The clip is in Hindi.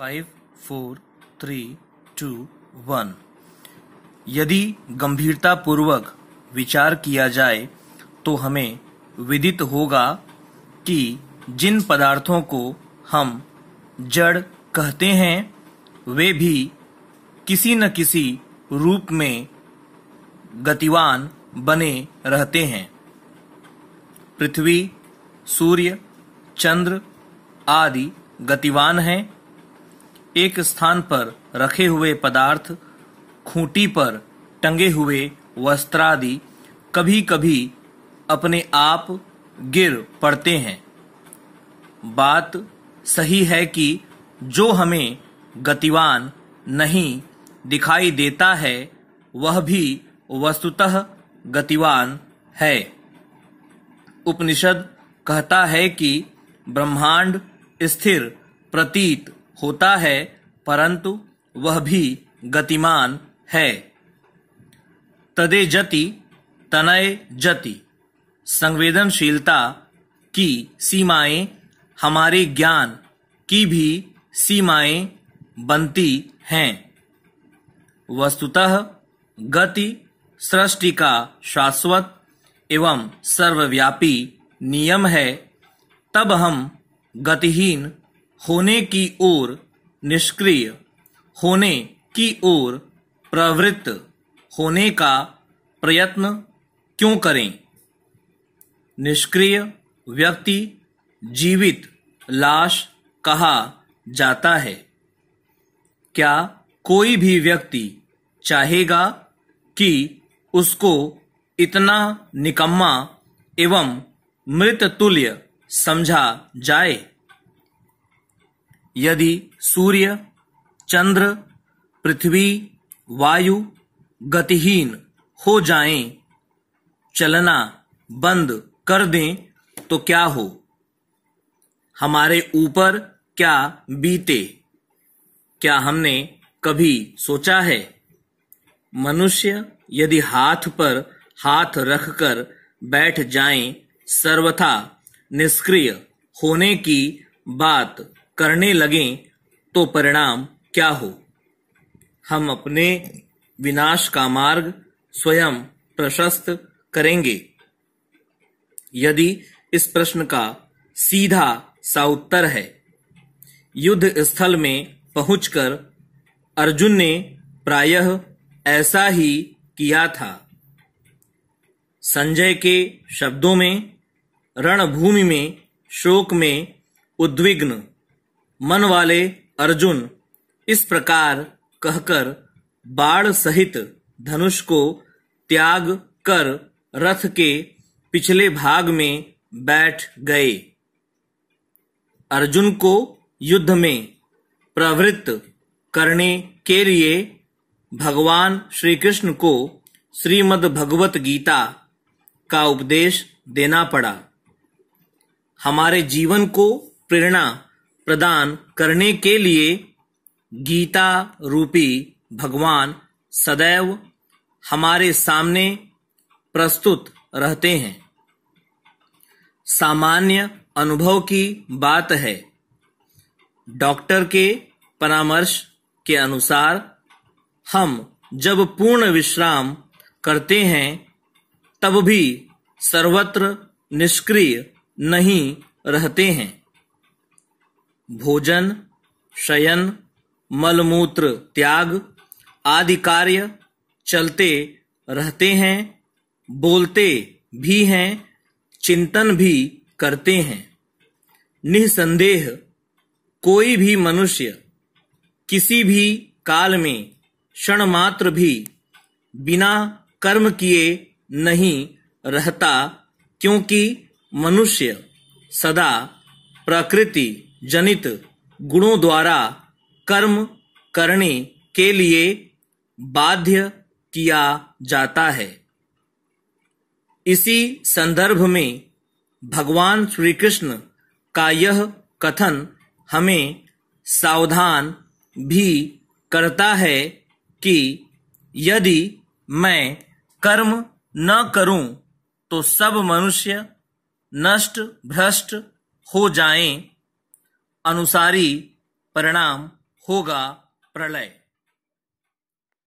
five four three two one यदि गंभीरतापूर्वक विचार किया जाए तो हमें विदित होगा कि जिन पदार्थों को हम जड़ कहते हैं वे भी किसी न किसी रूप में गतिवान बने रहते हैं पृथ्वी सूर्य चंद्र आदि गतिवान हैं एक स्थान पर रखे हुए पदार्थ खूंटी पर टंगे हुए वस्त्र आदि कभी कभी अपने आप गिर पड़ते हैं बात सही है कि जो हमें गतिवान नहीं दिखाई देता है वह भी वस्तुतः गतिवान है उपनिषद कहता है कि ब्रह्मांड स्थिर प्रतीत होता है परंतु वह भी गतिमान है तदे जति तनय जति संवेदनशीलता की सीमाएं हमारे ज्ञान की भी सीमाएं बनती हैं वस्तुतः गति सृष्टि का शाश्वत एवं सर्वव्यापी नियम है तब हम गतिहीन होने की ओर निष्क्रिय होने की ओर प्रवृत्त होने का प्रयत्न क्यों करें निष्क्रिय व्यक्ति जीवित लाश कहा जाता है क्या कोई भी व्यक्ति चाहेगा कि उसको इतना निकम्मा एवं मृत तुल्य समझा जाए यदि सूर्य चंद्र पृथ्वी वायु गतिहीन हो जाएं, चलना बंद कर दें तो क्या हो हमारे ऊपर क्या बीते क्या हमने कभी सोचा है मनुष्य यदि हाथ पर हाथ रखकर बैठ जाएं सर्वथा निष्क्रिय होने की बात करने लगें तो परिणाम क्या हो हम अपने विनाश का मार्ग स्वयं प्रशस्त करेंगे यदि इस प्रश्न का सीधा सा उत्तर है युद्ध स्थल में पहुंचकर अर्जुन ने प्रायः ऐसा ही किया था संजय के शब्दों में रणभूमि में शोक में उद्विग्न मन वाले अर्जुन इस प्रकार कहकर बाढ़ सहित धनुष को त्याग कर रथ के पिछले भाग में बैठ गए अर्जुन को युद्ध में प्रवृत्त करने के लिए भगवान श्री कृष्ण को श्रीमद् भगवत गीता का उपदेश देना पड़ा हमारे जीवन को प्रेरणा प्रदान करने के लिए गीता रूपी भगवान सदैव हमारे सामने प्रस्तुत रहते हैं सामान्य अनुभव की बात है डॉक्टर के परामर्श के अनुसार हम जब पूर्ण विश्राम करते हैं तब भी सर्वत्र निष्क्रिय नहीं रहते हैं भोजन शयन मलमूत्र त्याग आदि कार्य चलते रहते हैं बोलते भी हैं चिंतन भी करते हैं निसंदेह कोई भी मनुष्य किसी भी काल में क्षण मात्र भी बिना कर्म किए नहीं रहता क्योंकि मनुष्य सदा प्रकृति जनित गुणों द्वारा कर्म करने के लिए बाध्य किया जाता है इसी संदर्भ में भगवान श्री कृष्ण का यह कथन हमें सावधान भी करता है कि यदि मैं कर्म न करूं तो सब मनुष्य नष्ट भ्रष्ट हो जाएं अनुसारी परिणाम होगा प्रलय